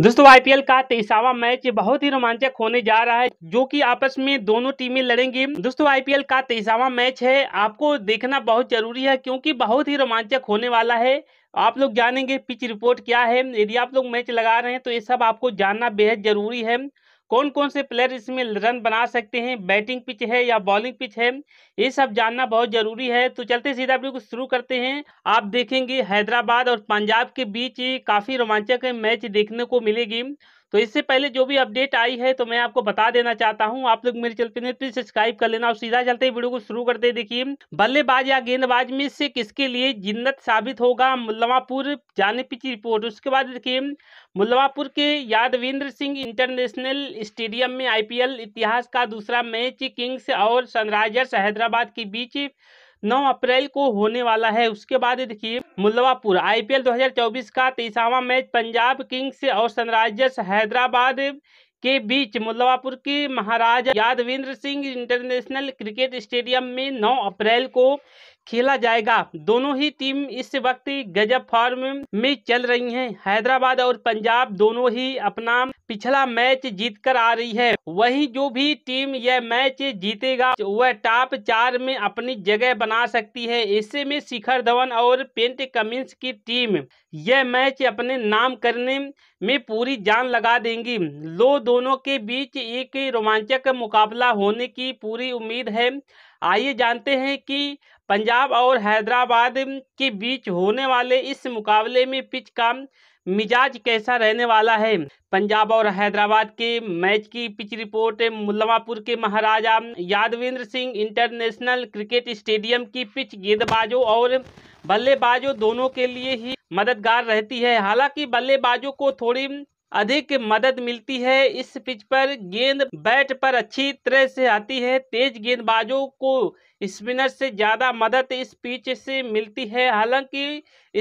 दोस्तों आईपीएल का तेईसवा मैच बहुत ही रोमांचक होने जा रहा है जो कि आपस में दोनों टीमें लड़ेंगी दोस्तों आईपीएल का तेईसवा मैच है आपको देखना बहुत जरूरी है क्योंकि बहुत ही रोमांचक होने वाला है आप लोग जानेंगे पिच रिपोर्ट क्या है यदि आप लोग मैच लगा रहे हैं तो ये सब आपको जानना बेहद जरूरी है कौन कौन से प्लेयर इसमें रन बना सकते हैं बैटिंग पिच है या बॉलिंग पिच है ये सब जानना बहुत जरूरी है तो चलते सीधा वीडियो को शुरू करते हैं आप देखेंगे हैदराबाद और पंजाब के बीच काफ़ी रोमांचक मैच देखने को मिलेगी तो इससे पहले जो भी अपडेट आई है तो मैं आपको बता देना चाहता हूँ आप लोग मेरे चलते प्लीज सब्सक्राइब कर लेना और सीधा चलते वीडियो को शुरू करते देखिए बल्लेबाज या गेंदबाज में से किसके लिए जिन्नत साबित होगा मुल्लवापुर जाने पीछे रिपोर्ट उसके बाद देखिए मुल्लवापुर के यादवेंद्र सिंह इंटरनेशनल स्टेडियम में आईपीएल इतिहास का दूसरा मैच किंग्स और सनराइजर्स हैदराबाद के बीच 9 अप्रैल को होने वाला है उसके बाद देखिए मुल्लापुर आईपीएल 2024 का तेईसवां मैच पंजाब किंग्स और सनराइजर्स हैदराबाद के बीच मुल्लापुर के Maharaja Yadavindra Singh international cricket stadium में 9 अप्रैल को खेला जाएगा दोनों ही टीम इस वक्त गजब फॉर्म में चल रही हैं हैदराबाद और पंजाब दोनों ही अपना पिछला मैच जीत कर आ रही है वहीं जो भी टीम यह मैच जीतेगा वह टॉप चार में अपनी जगह बना सकती है ऐसे में शिखर धवन और पेंट कमिंस की टीम यह मैच अपने नाम करने में पूरी जान लगा देंगी लो दोनों के बीच एक रोमांचक मुकाबला होने की पूरी उम्मीद है आइए जानते हैं कि पंजाब और हैदराबाद के बीच होने वाले इस मुकाबले में पिच का मिजाज कैसा रहने वाला है पंजाब और हैदराबाद के मैच की पिच रिपोर्ट मुल्लामापुर के Maharaja Yadavindra Singh international cricket stadium की पिच गेंदबाजों और बल्लेबाजों दोनों के लिए ही मददगार रहती है हालांकि बल्लेबाजों को थोड़ी अधिक मदद मिलती है इस पिच पर गेंद बैट पर अच्छी तरह से आती है तेज गेंदबाजों को स्पिनर से ज़्यादा मदद इस पिच से मिलती है हालांकि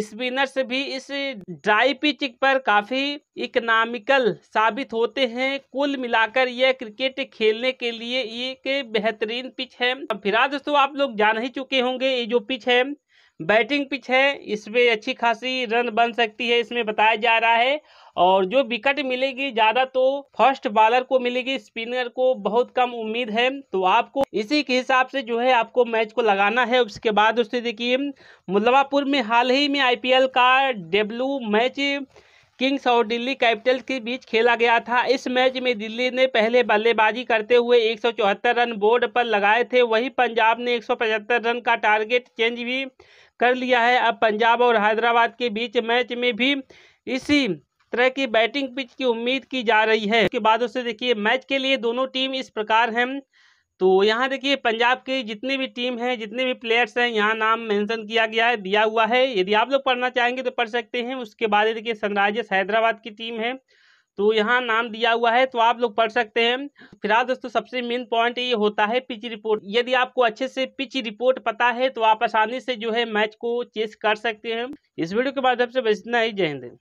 स्पिनर्स भी इस ड्राई पिच पर काफ़ी इकनॉमिकल साबित होते हैं कुल मिलाकर यह क्रिकेट खेलने के लिए एक बेहतरीन पिच है फिलहाल दोस्तों आप लोग जान ही चुके होंगे ये जो पिच है बैटिंग पिच है इसमें अच्छी खासी रन बन सकती है इसमें बताया जा रहा है और जो विकेट मिलेगी ज़्यादा तो फर्स्ट बॉलर को मिलेगी स्पिनर को बहुत कम उम्मीद है तो आपको इसी के हिसाब से जो है आपको मैच को लगाना है उसके बाद उससे देखिए मुलवापुर में हाल ही में आईपीएल का डेब्लू मैच किंग्स और दिल्ली कैपिटल्स के बीच खेला गया था इस मैच में दिल्ली ने पहले बल्लेबाजी करते हुए एक रन बोर्ड पर लगाए थे वहीं पंजाब ने एक रन का टारगेट चेंज भी कर लिया है अब पंजाब और हैदराबाद के बीच मैच में भी इसी तरह की बैटिंग पिच की उम्मीद की जा रही है उसके बाद उसे देखिए मैच के लिए दोनों टीम इस प्रकार हैं तो यहाँ देखिए पंजाब के जितने भी टीम हैं जितने भी प्लेयर्स हैं यहाँ नाम मेंशन किया गया है दिया हुआ है यदि आप लोग पढ़ना चाहेंगे तो पढ़ सकते हैं उसके बाद देखिए सनराइजर्स हैदराबाद की टीम है तो यहाँ नाम दिया हुआ है तो आप लोग पढ़ सकते हैं फिलहाल दोस्तों सबसे मेन पॉइंट ये होता है पिच रिपोर्ट यदि आपको अच्छे से पिच रिपोर्ट पता है तो आप आसानी से जो है मैच को चेस कर सकते हैं इस वीडियो के माध्यम से बस इतना ही जय हिंद